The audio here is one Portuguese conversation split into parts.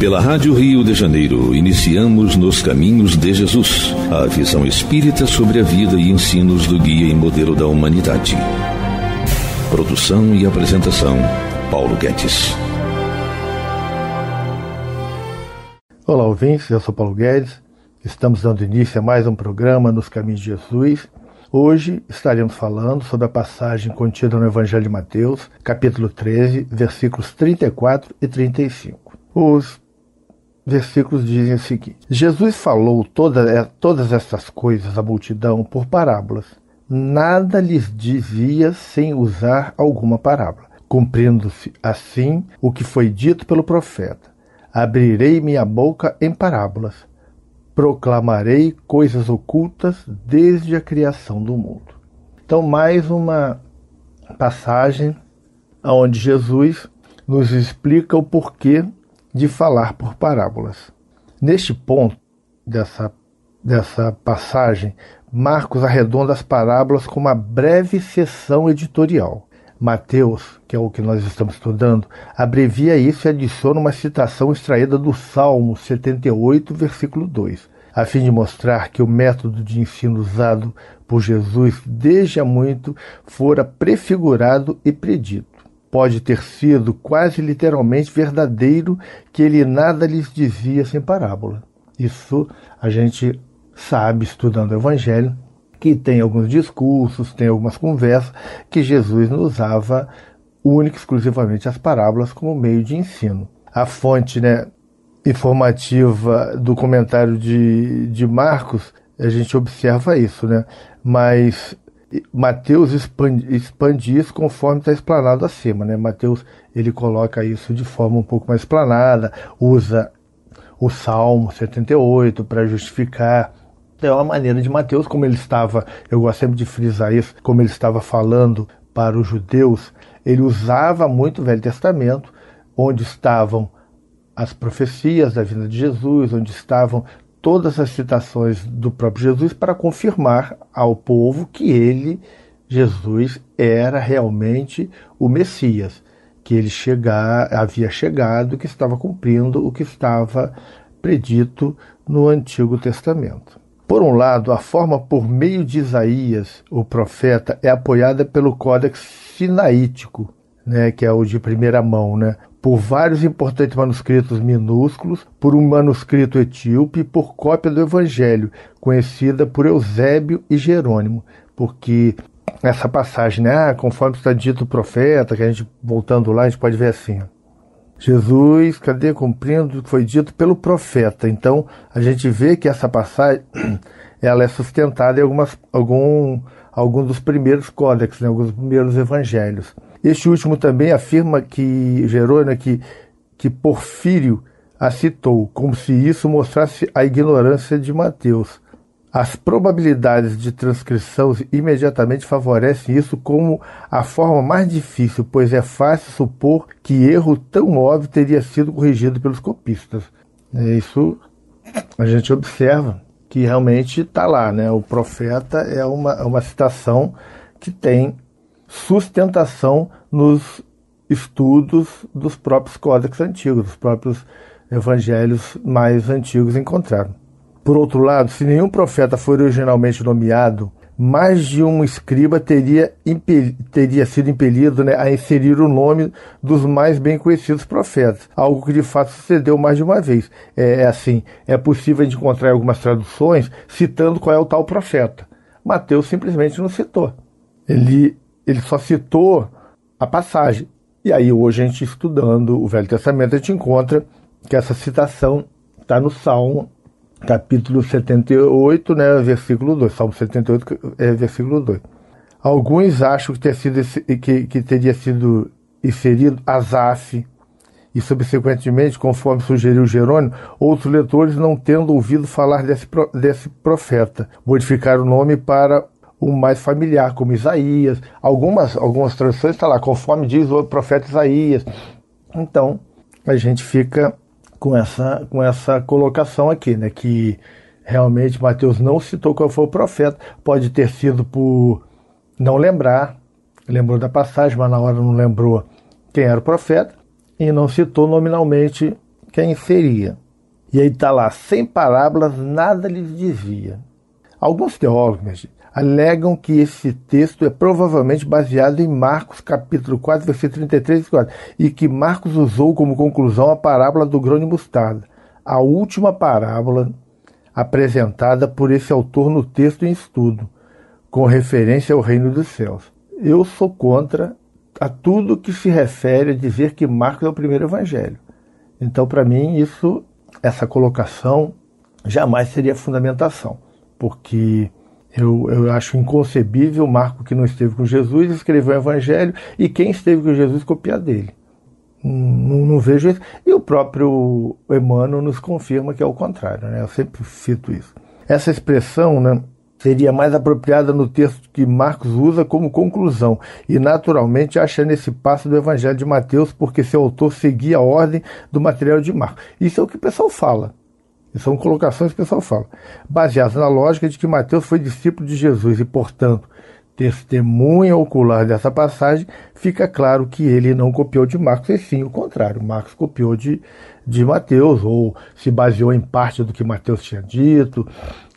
Pela Rádio Rio de Janeiro, iniciamos Nos Caminhos de Jesus, a visão espírita sobre a vida e ensinos do guia e modelo da humanidade. Produção e apresentação, Paulo Guedes. Olá, ouvintes, eu sou Paulo Guedes. Estamos dando início a mais um programa Nos Caminhos de Jesus. Hoje estaremos falando sobre a passagem contida no Evangelho de Mateus, capítulo 13, versículos 34 e 35. Os versículos dizem o seguinte: Jesus falou toda, todas essas coisas à multidão por parábolas. Nada lhes dizia sem usar alguma parábola, cumprindo-se assim o que foi dito pelo profeta: Abrirei minha boca em parábolas, proclamarei coisas ocultas desde a criação do mundo. Então, mais uma passagem onde Jesus nos explica o porquê de falar por parábolas. Neste ponto dessa, dessa passagem, Marcos arredonda as parábolas com uma breve sessão editorial. Mateus, que é o que nós estamos estudando, abrevia isso e adiciona uma citação extraída do Salmo 78, versículo 2, a fim de mostrar que o método de ensino usado por Jesus desde há muito fora prefigurado e predito pode ter sido quase literalmente verdadeiro que ele nada lhes dizia sem parábola. Isso a gente sabe estudando o Evangelho, que tem alguns discursos, tem algumas conversas que Jesus não usava única e exclusivamente as parábolas como meio de ensino. A fonte né, informativa do comentário de, de Marcos, a gente observa isso, né? mas Mateus expande, expande isso conforme está explanado acima, né? Mateus ele coloca isso de forma um pouco mais explanada, usa o Salmo 78 para justificar é uma maneira de Mateus, como ele estava, eu gosto sempre de frisar isso, como ele estava falando para os judeus, ele usava muito o Velho Testamento, onde estavam as profecias da vinda de Jesus, onde estavam todas as citações do próprio Jesus para confirmar ao povo que ele, Jesus, era realmente o Messias, que ele chegar, havia chegado, que estava cumprindo o que estava predito no Antigo Testamento. Por um lado, a forma por meio de Isaías, o profeta, é apoiada pelo Códex Sinaítico, né, que é o de primeira mão, né, por vários importantes manuscritos minúsculos, por um manuscrito etíope e por cópia do Evangelho, conhecida por Eusébio e Jerônimo, porque essa passagem, né? Ah, conforme está dito o profeta, que a gente voltando lá, a gente pode ver assim. Jesus, cadê cumprindo o que foi dito pelo profeta? Então, a gente vê que essa passagem ela é sustentada em algumas, algum, alguns dos primeiros códex, né, alguns dos primeiros evangelhos. Este último também afirma que Jerônimo né, que, que Porfírio a citou, como se isso mostrasse a ignorância de Mateus. As probabilidades de transcrição imediatamente favorecem isso como a forma mais difícil, pois é fácil supor que erro tão óbvio teria sido corrigido pelos copistas. É, isso a gente observa que realmente está lá, né? O profeta é uma, uma citação que tem sustentação nos estudos dos próprios códigos antigos, dos próprios evangelhos mais antigos encontraram. Por outro lado, se nenhum profeta for originalmente nomeado, mais de um escriba teria, teria sido impelido né, a inserir o nome dos mais bem conhecidos profetas, algo que de fato sucedeu mais de uma vez. É, é assim, é possível encontrar algumas traduções citando qual é o tal profeta. Mateus simplesmente não citou. Ele ele só citou a passagem. E aí hoje a gente estudando o Velho Testamento, a gente encontra que essa citação está no Salmo, capítulo 78, né, versículo 2. Salmo 78, é, versículo 2. Alguns acham que, ter sido, que, que teria sido inserido Asaf, e subsequentemente, conforme sugeriu Jerônimo, outros leitores, não tendo ouvido falar desse, desse profeta, modificaram o nome para o mais familiar, como Isaías. Algumas, algumas traduções está lá, conforme diz o profeta Isaías. Então, a gente fica com essa, com essa colocação aqui, né? Que realmente Mateus não citou qual foi o profeta. Pode ter sido por não lembrar, lembrou da passagem, mas na hora não lembrou quem era o profeta e não citou nominalmente quem seria. E aí está lá, sem parábolas, nada lhes dizia. Alguns teólogos alegam que esse texto é provavelmente baseado em Marcos capítulo 4, versículo 33 e 4, e que Marcos usou como conclusão a parábola do grão de mostarda, a última parábola apresentada por esse autor no texto em estudo, com referência ao reino dos céus. Eu sou contra a tudo que se refere a dizer que Marcos é o primeiro evangelho. Então, para mim, isso essa colocação jamais seria fundamentação, porque eu, eu acho inconcebível Marco que não esteve com Jesus escreveu o Evangelho e quem esteve com Jesus copiar dele. Hum, não, não, vejo isso. E o próprio Emmanuel nos confirma que é o contrário. Né? Eu sempre cito isso. Essa expressão né, seria mais apropriada no texto que Marcos usa como conclusão, e naturalmente acha nesse passo do Evangelho de Mateus, porque seu autor seguia a ordem do material de Marcos. Isso é o que o pessoal fala são colocações que o pessoal fala, baseadas na lógica de que Mateus foi discípulo de Jesus e, portanto, testemunha ocular dessa passagem, fica claro que ele não copiou de Marcos, e sim o contrário. Marcos copiou de, de Mateus, ou se baseou em parte do que Mateus tinha dito,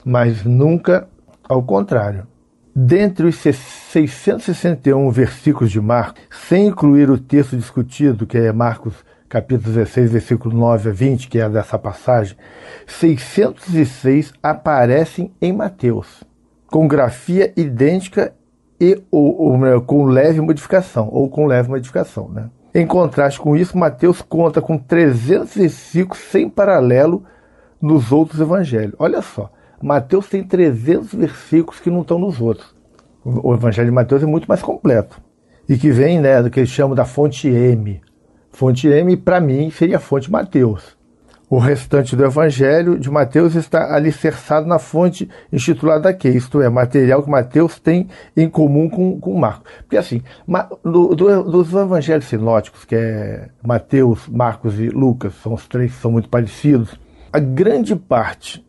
mas nunca ao contrário. Dentre os 661 versículos de Marcos, sem incluir o texto discutido, que é Marcos capítulo 16, versículo 9 a 20, que é dessa passagem, 606 aparecem em Mateus, com grafia idêntica e ou, ou melhor, né, com leve modificação, ou com leve modificação, né? Em contraste com isso, Mateus conta com 305 sem paralelo nos outros evangelhos. Olha só, Mateus tem 300 versículos que não estão nos outros. O evangelho de Mateus é muito mais completo e que vem, né, do que eles chamam da fonte M, Fonte M, para mim, seria a fonte Mateus. O restante do Evangelho de Mateus está alicerçado na fonte intitulada Q, isto é, material que Mateus tem em comum com, com Marcos. Porque assim, do, dos evangelhos sinóticos, que é Mateus, Marcos e Lucas, são os três que são muito parecidos, a grande parte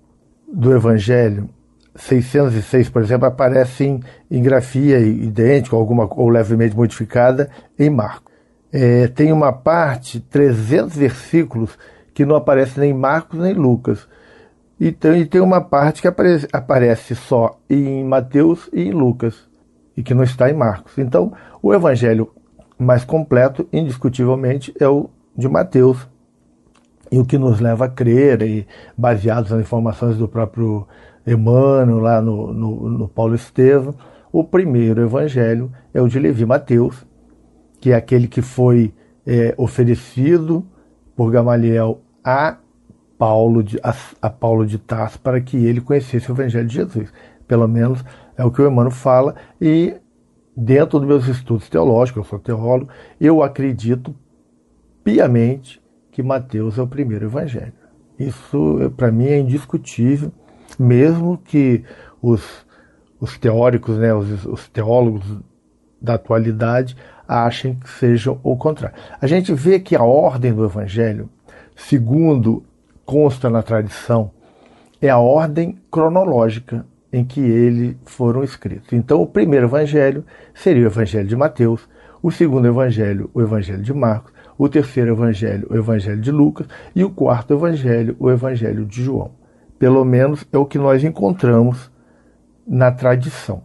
do Evangelho, 606, por exemplo, aparece em, em grafia idêntica, alguma, ou levemente modificada, em Marcos é, tem uma parte, 300 versículos, que não aparece nem Marcos nem Lucas. E tem, e tem uma parte que aparece, aparece só em Mateus e em Lucas, e que não está em Marcos. Então, o evangelho mais completo, indiscutivelmente, é o de Mateus, e o que nos leva a crer, e baseados nas informações do próprio Emmanuel, lá no, no, no Paulo Estevam, o primeiro evangelho é o de Levi Mateus, que é aquele que foi é, oferecido por Gamaliel a Paulo, de, a, a Paulo de Tarso para que ele conhecesse o Evangelho de Jesus. Pelo menos é o que o Emmanuel fala, e dentro dos meus estudos teológicos, eu sou teólogo, eu acredito piamente que Mateus é o primeiro evangelho. Isso, para mim, é indiscutível, mesmo que os, os teóricos, né, os, os teólogos da atualidade achem que seja o contrário. A gente vê que a ordem do Evangelho, segundo consta na tradição, é a ordem cronológica em que eles foram escritos. Então, o primeiro evangelho seria o evangelho de Mateus, o segundo evangelho, o evangelho de Marcos, o terceiro evangelho, o evangelho de Lucas, e o quarto evangelho, o evangelho de João. Pelo menos é o que nós encontramos na tradição.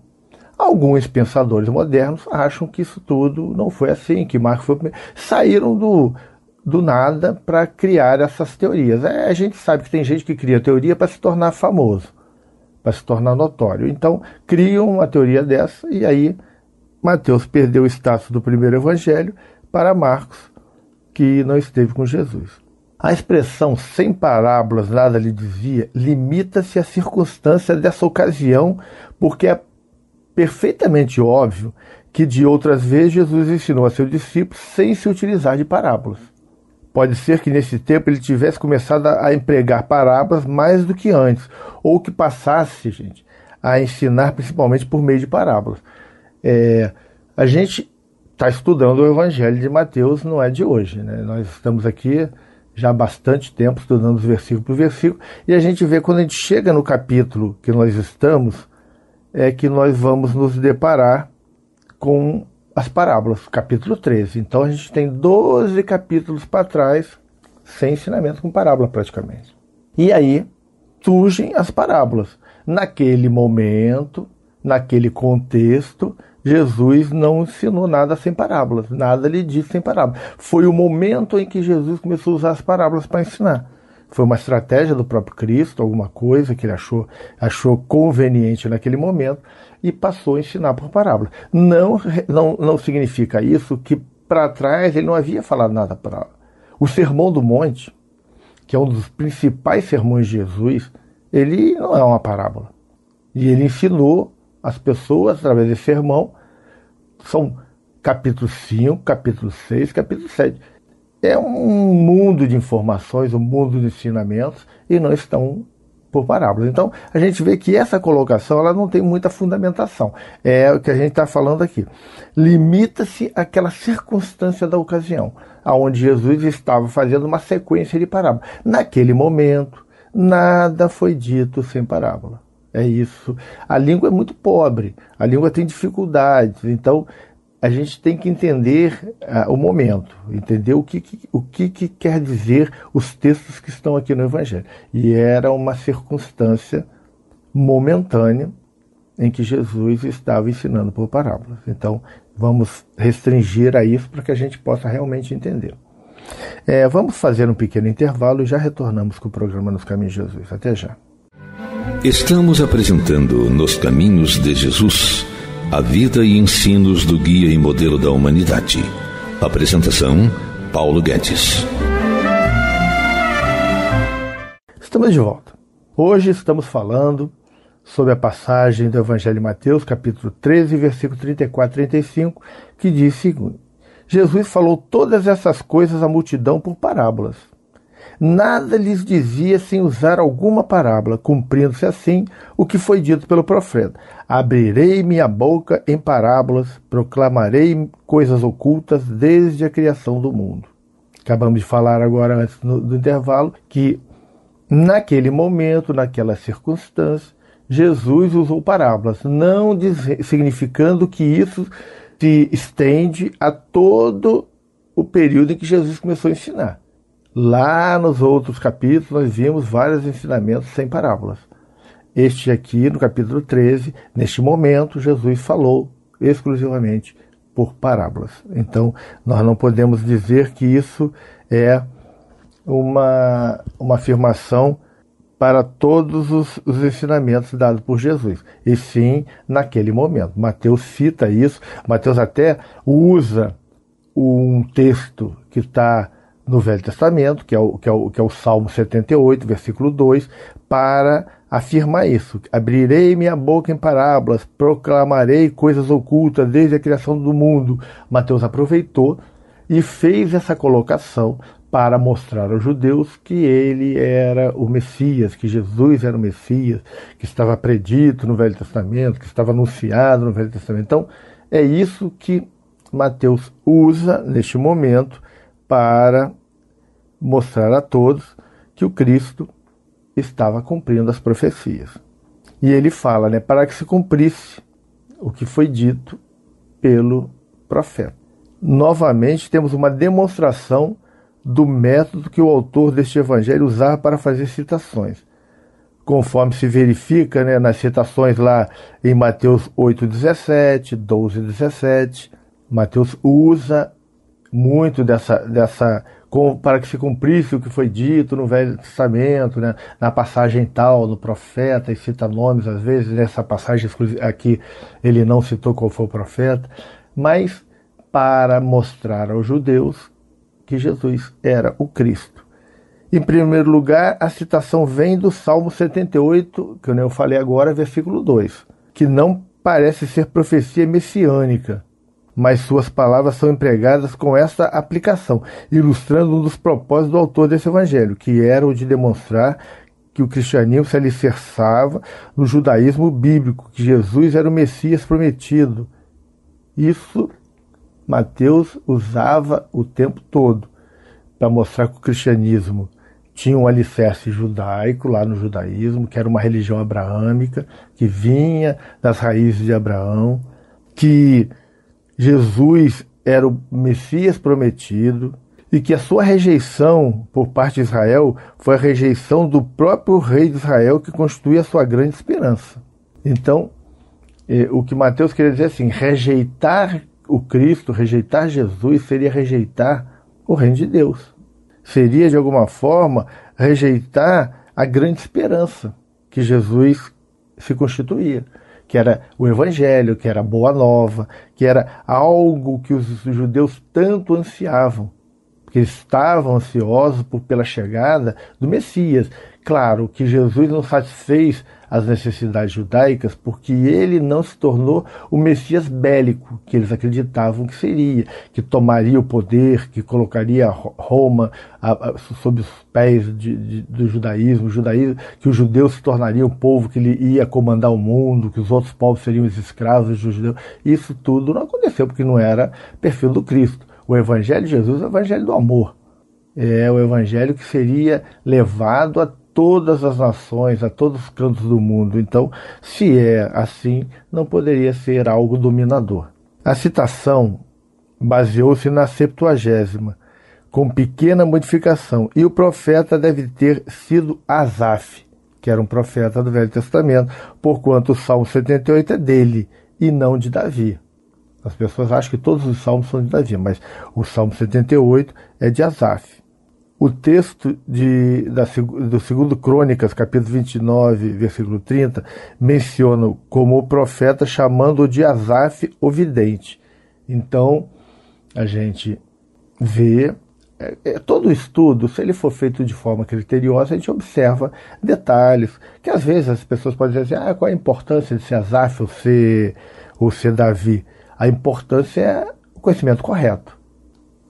Alguns pensadores modernos acham que isso tudo não foi assim, que Marx foi primeiro. Saíram do, do nada para criar essas teorias. É, a gente sabe que tem gente que cria teoria para se tornar famoso, para se tornar notório. Então, criam uma teoria dessa e aí Mateus perdeu o status do primeiro evangelho para Marcos, que não esteve com Jesus. A expressão sem parábolas nada lhe dizia limita-se à circunstância dessa ocasião, porque é perfeitamente óbvio que de outras vezes Jesus ensinou a seus discípulos sem se utilizar de parábolas. Pode ser que nesse tempo ele tivesse começado a empregar parábolas mais do que antes, ou que passasse, gente, a ensinar principalmente por meio de parábolas. É, a gente está estudando o Evangelho de Mateus, não é de hoje, né? Nós estamos aqui já há bastante tempo estudando os versículos por versículo, e a gente vê quando a gente chega no capítulo que nós estamos, é que nós vamos nos deparar com as parábolas, capítulo 13. Então a gente tem 12 capítulos para trás sem ensinamento com parábola praticamente. E aí surgem as parábolas. Naquele momento, naquele contexto, Jesus não ensinou nada sem parábolas, nada lhe disse sem parábola. Foi o momento em que Jesus começou a usar as parábolas para ensinar foi uma estratégia do próprio Cristo, alguma coisa que ele achou, achou conveniente naquele momento e passou a ensinar por parábola. Não, não, não significa isso que para trás ele não havia falado nada para O Sermão do Monte, que é um dos principais sermões de Jesus, ele não é uma parábola. E ele ensinou as pessoas através desse sermão, são capítulo 5, capítulo 6, capítulo 7 é um mundo de informações, um mundo de ensinamentos e não estão por parábolas. Então, a gente vê que essa colocação ela não tem muita fundamentação. É o que a gente está falando aqui. Limita-se àquela circunstância da ocasião, aonde Jesus estava fazendo uma sequência de parábolas. Naquele momento, nada foi dito sem parábola. É isso. A língua é muito pobre, a língua tem dificuldades. Então, a gente tem que entender uh, o momento, entender o, que, que o que, que, quer dizer os textos que estão aqui no Evangelho. E era uma circunstância momentânea em que Jesus estava ensinando por parábolas. Então, vamos restringir a isso para que a gente possa realmente entender. É, vamos fazer um pequeno intervalo e já retornamos com o programa Nos Caminhos de Jesus. Até já. Estamos apresentando Nos Caminhos de Jesus a vida e ensinos do guia e modelo da humanidade. Apresentação: Paulo Guedes. Estamos de volta. Hoje estamos falando sobre a passagem do Evangelho de Mateus, capítulo 13, versículo 34 e 35, que diz o seguinte: Jesus falou todas essas coisas à multidão por parábolas nada lhes dizia sem usar alguma parábola, cumprindo-se assim o que foi dito pelo profeta: Abrirei minha boca em parábolas, proclamarei coisas ocultas desde a criação do mundo. Acabamos de falar agora, antes do intervalo, que naquele momento, naquela circunstância, Jesus usou parábolas, não significando que isso se estende a todo o período em que Jesus começou a ensinar. Lá nos outros capítulos, nós vimos vários ensinamentos sem parábolas. Este aqui, no capítulo 13, neste momento, Jesus falou exclusivamente por parábolas. Então, nós não podemos dizer que isso é uma, uma afirmação para todos os, os, ensinamentos dados por Jesus, e sim naquele momento. Mateus cita isso, Mateus até usa um texto que está no Velho Testamento, que é o, que é o, que é o Salmo 78, versículo 2, para afirmar isso. Abrirei minha boca em parábolas, proclamarei coisas ocultas desde a criação do mundo. Mateus aproveitou e fez essa colocação para mostrar aos judeus que ele era o Messias, que Jesus era o Messias, que estava predito no Velho Testamento, que estava anunciado no Velho Testamento. Então, é isso que Mateus usa neste momento para mostrar a todos que o Cristo estava cumprindo as profecias. E ele fala, né, para que se cumprisse o que foi dito pelo profeta. Novamente temos uma demonstração do método que o autor deste evangelho usava para fazer citações. Conforme se verifica né, nas citações lá em Mateus 12, 17, Mateus usa muito dessa, dessa com, para que se cumprisse o que foi dito no Velho Testamento, né? na passagem tal do profeta, e cita nomes às vezes, nessa passagem aqui ele não citou qual foi o profeta, mas para mostrar aos judeus que Jesus era o Cristo. Em primeiro lugar, a citação vem do Salmo 78, que eu falei agora, versículo 2, que não parece ser profecia messiânica, mas suas palavras são empregadas com essa aplicação, ilustrando um dos propósitos do autor desse evangelho, que era o de demonstrar que o cristianismo se alicerçava no judaísmo bíblico, que Jesus era o Messias prometido. Isso Mateus usava o tempo todo para mostrar que o cristianismo tinha um alicerce judaico lá no judaísmo, que era uma religião abraâmica, que vinha das raízes de Abraão, que Jesus era o Messias prometido e que a sua rejeição por parte de Israel foi a rejeição do próprio rei de Israel que constitui a sua grande esperança. Então, eh, o que Mateus queria dizer é assim, rejeitar o Cristo, rejeitar Jesus seria rejeitar o reino de Deus. Seria de alguma forma rejeitar a grande esperança que Jesus se constituía que era o Evangelho, que era a Boa Nova, que era algo que os judeus tanto ansiavam, porque estavam ansiosos por, pela chegada do Messias. Claro que Jesus não satisfez as necessidades judaicas, porque ele não se tornou o Messias bélico que eles acreditavam que seria, que tomaria o poder, que colocaria Roma a, a, sob os pés de, de, do judaísmo, judaísmo, que o judeu se tornaria o povo que ele ia comandar o mundo, que os outros povos seriam os escravos dos judeus. Isso tudo não aconteceu porque não era perfil do Cristo. O Evangelho de Jesus é o Evangelho do amor é o evangelho que seria levado a todas as nações, a todos os cantos do mundo. Então, se é assim, não poderia ser algo dominador. A citação baseou-se na Septuagésima, com pequena modificação, e o profeta deve ter sido Asaf, que era um profeta do Velho Testamento, porquanto o Salmo 78 é dele e não de Davi. As pessoas acham que todos os salmos são de Davi, mas o Salmo 78 é de Asaf. O texto de, da, do segundo Crônicas, capítulo 29, versículo 30, menciona como o profeta chamando-o de Asaf, o vidente. Então, a gente vê é, é, todo estudo, se ele for feito de forma criteriosa, a gente observa detalhes, que às vezes as pessoas podem dizer assim, ah, qual é a importância de ser Asaf ou ser, ou ser Davi? A importância é o conhecimento correto.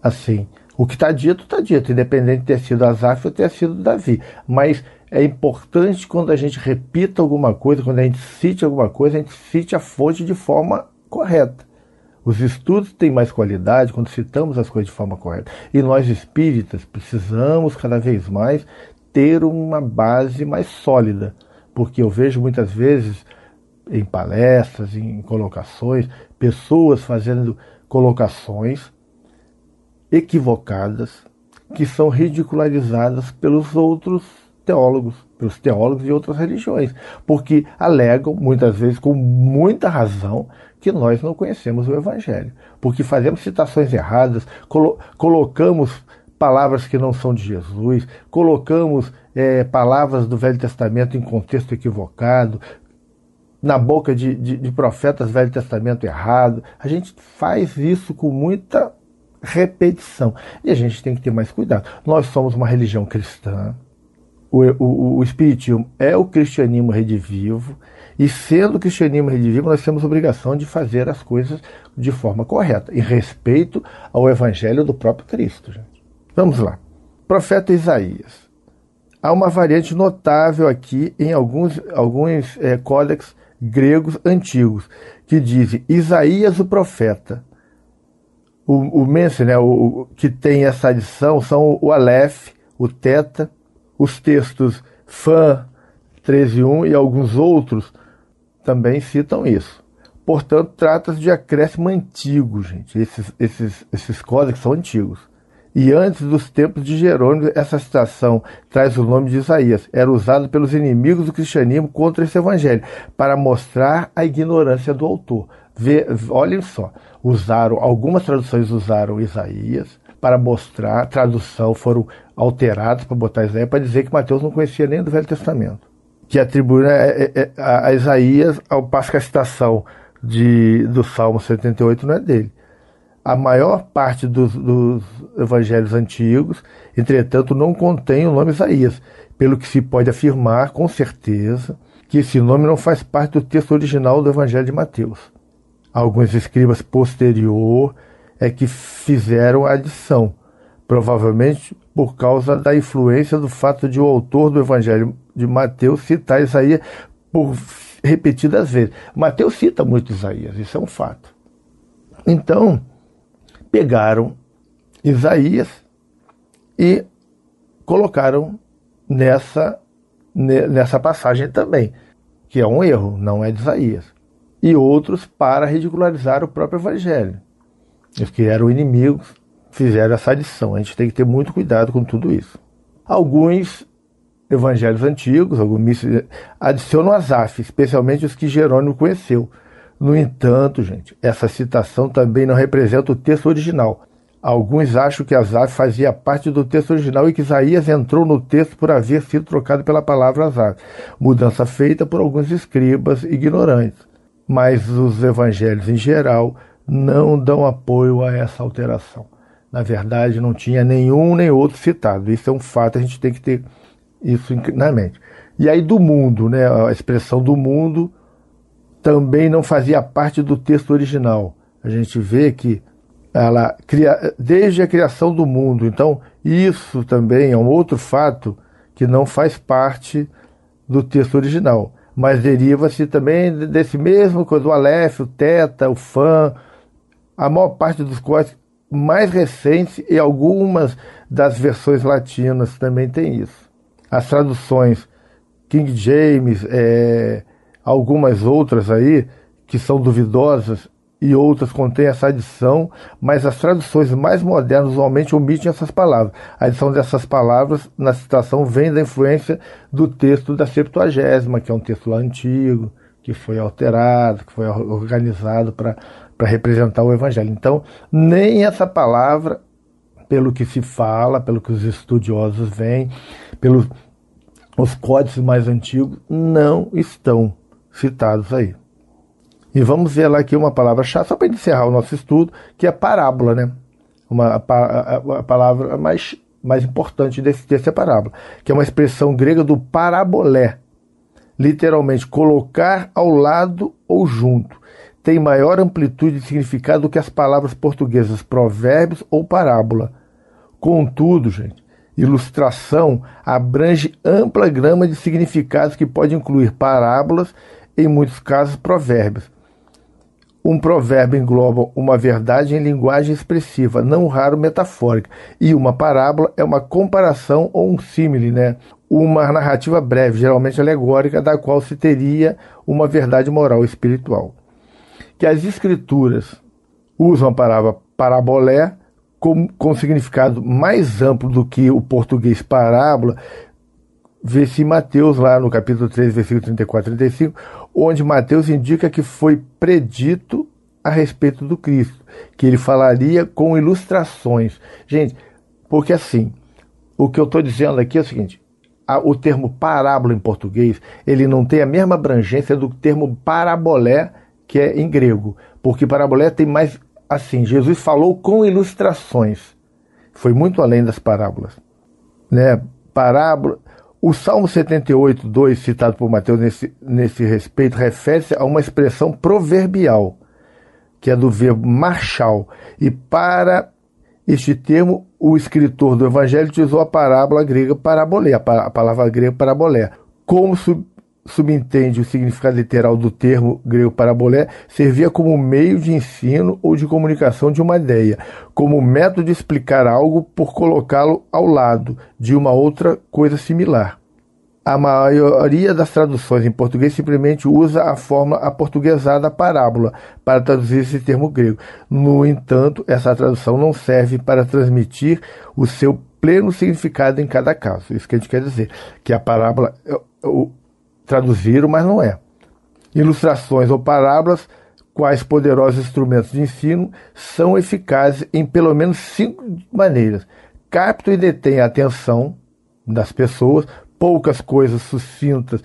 Assim, o que está dito, está dito, independente de ter sido Asaf ou ter sido Davi. Mas é importante quando a gente repita alguma coisa, quando a gente cite alguma coisa, a gente cite a fonte de forma correta. Os estudos têm mais qualidade quando citamos as coisas de forma correta. E nós espíritas precisamos cada vez mais ter uma base mais sólida, porque eu vejo muitas vezes em palestras, em colocações, pessoas fazendo colocações equivocadas que são ridicularizadas pelos outros teólogos, pelos teólogos de outras religiões, porque alegam, muitas vezes com muita razão, que nós não conhecemos o Evangelho, porque fazemos citações erradas, colo colocamos palavras que não são de Jesus, colocamos é, palavras do Velho Testamento em contexto equivocado, na boca de, de, de profetas Velho Testamento errado. A gente faz isso com muita repetição. E a gente tem que ter mais cuidado. Nós somos uma religião cristã. O, o, o Espiritismo é o cristianismo redivivo. E sendo o cristianismo redivivo, nós temos obrigação de fazer as coisas de forma correta, em respeito ao evangelho do próprio Cristo. Gente. Vamos lá. Profeta Isaías. Há uma variante notável aqui em alguns, alguns é, códex gregos antigos que dizem Isaías o profeta o, o Mense, né, o, o, que tem essa adição são o, Aleph, o Teta, os textos Fan 13.1 e alguns outros também citam isso. Portanto, trata-se de acréscimo antigo, gente. Esses, esses, esses códigos são antigos. E antes dos tempos de Jerônimo, essa citação traz o nome de Isaías. Era usado pelos inimigos do cristianismo contra esse evangelho, para mostrar a ignorância do autor. Vê, olhem só, usaram, algumas traduções usaram Isaías para mostrar, tradução foram alteradas para botar Isaías, para dizer que Mateus não conhecia nem do Velho Testamento. Que atribuíram a, a, a Isaías, ao passo que a citação de, do Salmo 78 não é dele a maior parte dos, dos, evangelhos antigos, entretanto, não contém o nome Isaías, pelo que se pode afirmar com certeza que esse nome não faz parte do texto original do evangelho de Mateus. Alguns escribas posterior é que fizeram a adição, provavelmente por causa da influência do fato de o autor do Evangelho de Mateus citar Isaías por repetidas vezes. Mateus cita muito Isaías, isso é um fato. Então, pegaram Isaías e colocaram nessa, nessa passagem também, que é um erro, não é de Isaías e outros para ridicularizar o próprio evangelho, os que eram inimigos fizeram essa adição. A gente tem que ter muito cuidado com tudo isso. Alguns evangelhos antigos, alguns mísseis, adicionam Asaf, especialmente os que Jerônimo conheceu. No entanto, gente, essa citação também não representa o texto original. Alguns acham que Asaf fazia parte do texto original e que Isaías entrou no texto por haver sido trocado pela palavra Asaf, mudança feita por alguns escribas ignorantes mas os evangelhos em geral não dão apoio a essa alteração. Na verdade, não tinha nenhum nem outro citado. Isso é um fato, a gente tem que ter isso na mente. E aí, do mundo, né? a expressão do mundo também não fazia parte do texto original. A gente vê que ela cria desde a criação do mundo. Então, isso também é um outro fato que não faz parte do texto original mas deriva-se também desse mesmo coisa, o Aleph, o Teta, o Fan, a maior parte dos códigos mais recentes e algumas das versões latinas também tem isso. As traduções King James, é, algumas outras aí que são duvidosas, e outras contêm essa adição, mas as traduções mais modernas usualmente omitem essas palavras. A adição dessas palavras na citação vem da influência do texto da Septuagésima, que é um texto lá antigo, que foi alterado, que foi organizado para representar o Evangelho. Então, nem essa palavra, pelo que se fala, pelo que os estudiosos veem, pelos os códices mais antigos, não estão citados aí. E vamos ver lá aqui uma palavra-chave, só para encerrar o nosso estudo, que é parábola, né? Uma, a, a, a palavra mais, mais importante desse texto é parábola, que é uma expressão grega do parabolé, literalmente colocar ao lado ou junto. Tem maior amplitude de significado do que as palavras portuguesas provérbios ou parábola. Contudo, gente, ilustração abrange ampla grama de significados que pode incluir parábolas, em muitos casos provérbios um provérbio engloba uma verdade em linguagem expressiva, não raro metafórica, e uma parábola é uma comparação ou um símile, né? uma narrativa breve, geralmente alegórica, da qual se teria uma verdade moral e espiritual. Que as escrituras usam a palavra parabolé com, com significado mais amplo do que o português parábola, vê-se em Mateus, lá no capítulo 3, versículo 34 e 35, onde Mateus indica que foi predito a respeito do Cristo, que ele falaria com ilustrações. Gente, porque assim, o que eu estou dizendo aqui é o seguinte, o termo parábola em português, ele não tem a mesma abrangência do termo parabolé, que é em grego, porque parabolé tem mais, assim, Jesus falou com ilustrações, foi muito além das parábolas, né, parábola, o Salmo 78, 2, citado por Mateus nesse, nesse respeito, refere-se a uma expressão proverbial, que é do verbo marchal. E para este termo, o escritor do Evangelho utilizou a parábola grega parabolé, a palavra grega parabolé, como subentende o significado literal do termo grego parabolé, servia como meio de ensino ou de comunicação de uma ideia, como método de explicar algo por colocá-lo ao lado de uma outra coisa similar. A maioria das traduções em português simplesmente usa a forma aportuguesada parábola para traduzir esse termo grego. No entanto, essa tradução não serve para transmitir o seu pleno significado em cada caso. Isso que a gente quer dizer, que a parábola, é o, traduziram, mas não é. Ilustrações ou parábolas, quais poderosos instrumentos de ensino, são eficazes em pelo menos cinco maneiras. Captam e detêm a atenção das pessoas, poucas coisas sucintas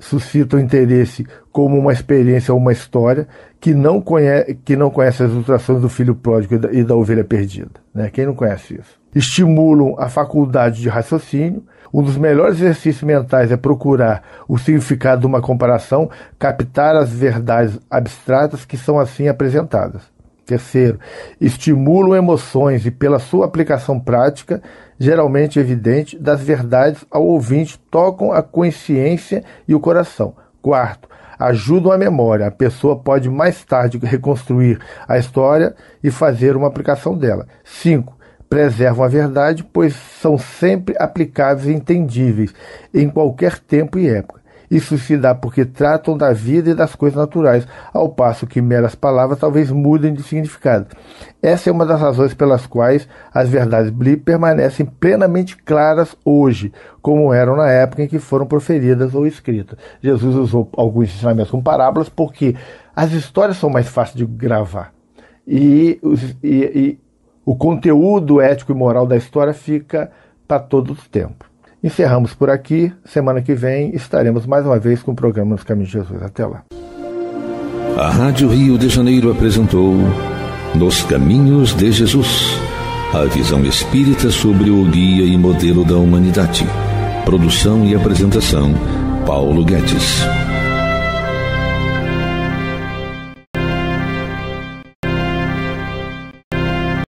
suscitam interesse como uma experiência ou uma história que não conhece, que não conhece as ilustrações do filho pródigo e da, e da ovelha perdida. Né? Quem não conhece isso? Estimulam a faculdade de raciocínio, um dos melhores exercícios mentais é procurar o significado de uma comparação, captar as verdades abstratas que são assim apresentadas. Terceiro, estimulam emoções e, pela sua aplicação prática, geralmente evidente, das verdades ao ouvinte, tocam a consciência e o coração. Quarto, ajudam a memória. A pessoa pode mais tarde reconstruir a história e fazer uma aplicação dela. Cinco, preservam a verdade, pois são sempre aplicáveis e entendíveis, em qualquer tempo e época. Isso se dá porque tratam da vida e das coisas naturais, ao passo que meras palavras talvez mudem de significado. Essa é uma das razões pelas quais as verdades Blip permanecem plenamente claras hoje, como eram na época em que foram proferidas ou escritas. Jesus usou alguns ensinamentos com parábolas porque as histórias são mais fáceis de gravar. E, e, e o conteúdo ético e moral da história fica para todo o tempo. Encerramos por aqui. Semana que vem estaremos mais uma vez com o programa Nos Caminhos de Jesus. Até lá. A Rádio Rio de Janeiro apresentou Nos Caminhos de Jesus a visão espírita sobre o guia e modelo da humanidade. Produção e apresentação, Paulo Guedes.